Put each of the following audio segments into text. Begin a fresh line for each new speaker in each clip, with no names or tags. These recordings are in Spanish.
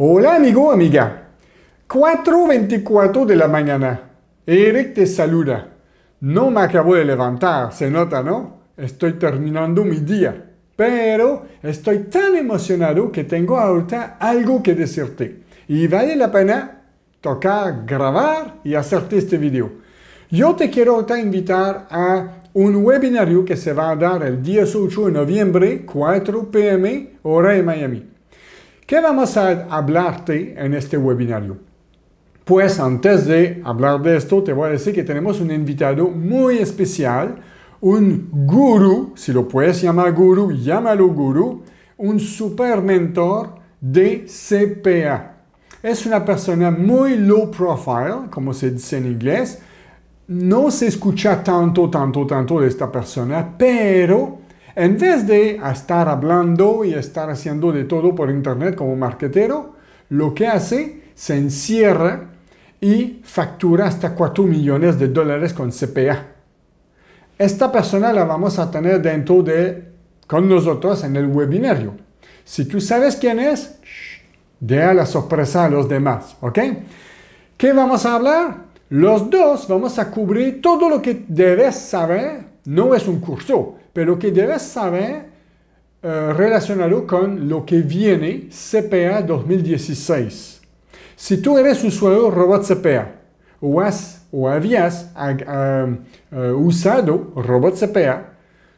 Hola amigo, amiga. 4.24 de la mañana. Eric te saluda. No me acabo de levantar, se nota, ¿no? Estoy terminando mi día. Pero estoy tan emocionado que tengo ahorita algo que decirte. Y vale la pena tocar, grabar y hacerte este video. Yo te quiero ahorita invitar a un webinario que se va a dar el 18 de noviembre, 4 pm, hora de Miami. ¿Qué vamos a hablarte en este webinario? Pues antes de hablar de esto, te voy a decir que tenemos un invitado muy especial, un guru, si lo puedes llamar guru, llámalo guru, un super mentor de CPA. Es una persona muy low profile, como se dice en inglés. No se escucha tanto, tanto, tanto de esta persona, pero en vez de estar hablando y estar haciendo de todo por internet como marketero, lo que hace, se encierra y factura hasta 4 millones de dólares con CPA. Esta persona la vamos a tener dentro de con nosotros en el webinario. Si tú sabes quién es, a la sorpresa a los demás, ¿ok? ¿Qué vamos a hablar? Los dos vamos a cubrir todo lo que debes saber. No es un curso, pero que debes saber eh, relacionado con lo que viene CPA 2016. Si tú eres usuario robot CPA o, o habías eh, usado robot CPA,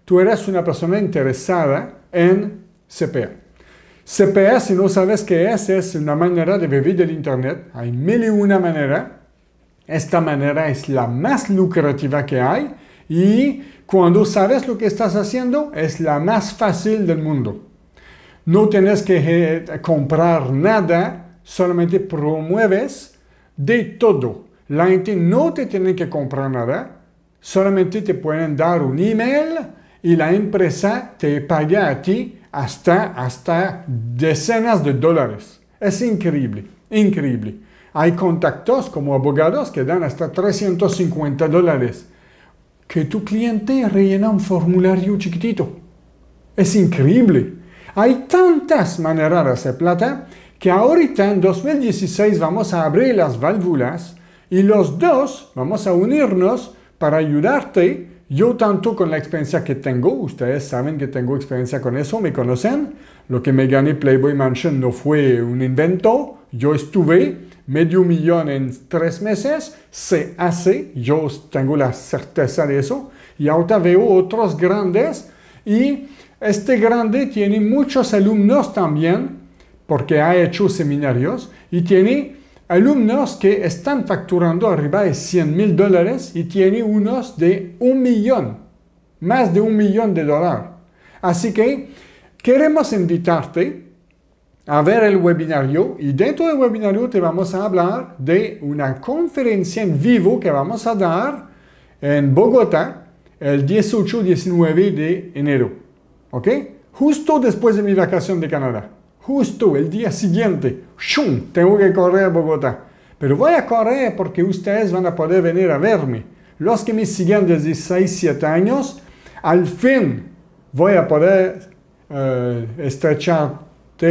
tú eres una persona interesada en CPA. CPA, si no sabes qué es, es una manera de vivir del Internet. Hay mil y una manera. Esta manera es la más lucrativa que hay y cuando sabes lo que estás haciendo, es la más fácil del mundo. No tienes que eh, comprar nada, solamente promueves de todo. La gente no te tiene que comprar nada, solamente te pueden dar un email y la empresa te paga a ti hasta, hasta decenas de dólares. Es increíble, increíble. Hay contactos como abogados que dan hasta 350 dólares que tu cliente rellena un formulario chiquitito. Es increíble. Hay tantas maneras de hacer plata que ahorita en 2016 vamos a abrir las válvulas y los dos vamos a unirnos para ayudarte. Yo tanto con la experiencia que tengo, ustedes saben que tengo experiencia con eso, me conocen. Lo que me gané Playboy Mansion no fue un invento, yo estuve medio millón en tres meses, se hace, yo tengo la certeza de eso, y ahora veo otros grandes y este grande tiene muchos alumnos también, porque ha hecho seminarios, y tiene alumnos que están facturando arriba de 100 mil dólares y tiene unos de un millón, más de un millón de dólares. Así que queremos invitarte a ver el webinario y dentro del webinario te vamos a hablar de una conferencia en vivo que vamos a dar en Bogotá el 18-19 de enero. ¿Ok? Justo después de mi vacación de Canadá. Justo el día siguiente. ¡Shum! Tengo que correr a Bogotá. Pero voy a correr porque ustedes van a poder venir a verme. Los que me siguen desde 6-7 años, al fin voy a poder eh, estrechar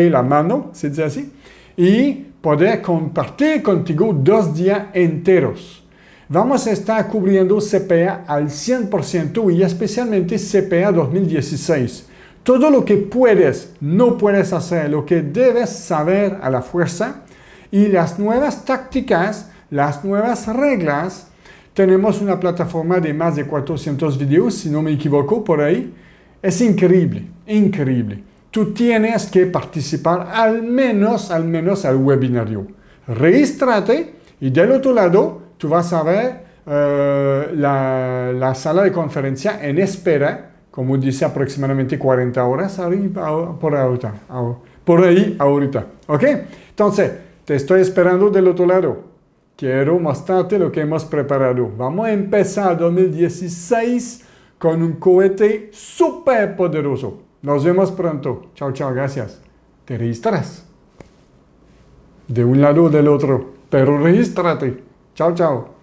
la mano, se dice así, y poder compartir contigo dos días enteros. Vamos a estar cubriendo CPA al 100% y especialmente CPA 2016. Todo lo que puedes, no puedes hacer, lo que debes saber a la fuerza y las nuevas tácticas, las nuevas reglas. Tenemos una plataforma de más de 400 videos, si no me equivoco, por ahí. Es increíble, increíble tú tienes que participar al menos, al menos al webinario. Regístrate y del otro lado tú vas a ver eh, la, sala de conferencia en espera, como dice aproximadamente 40 horas por, por ahí ahorita. ¿Ok? Entonces, te estoy esperando del otro lado. Quiero mostrarte lo que hemos preparado. Vamos a empezar 2016 con un cohete súper poderoso. Nos vemos pronto. Chao, chao, gracias. Te registras. De un lado o del otro, pero regístrate. Chao, chao.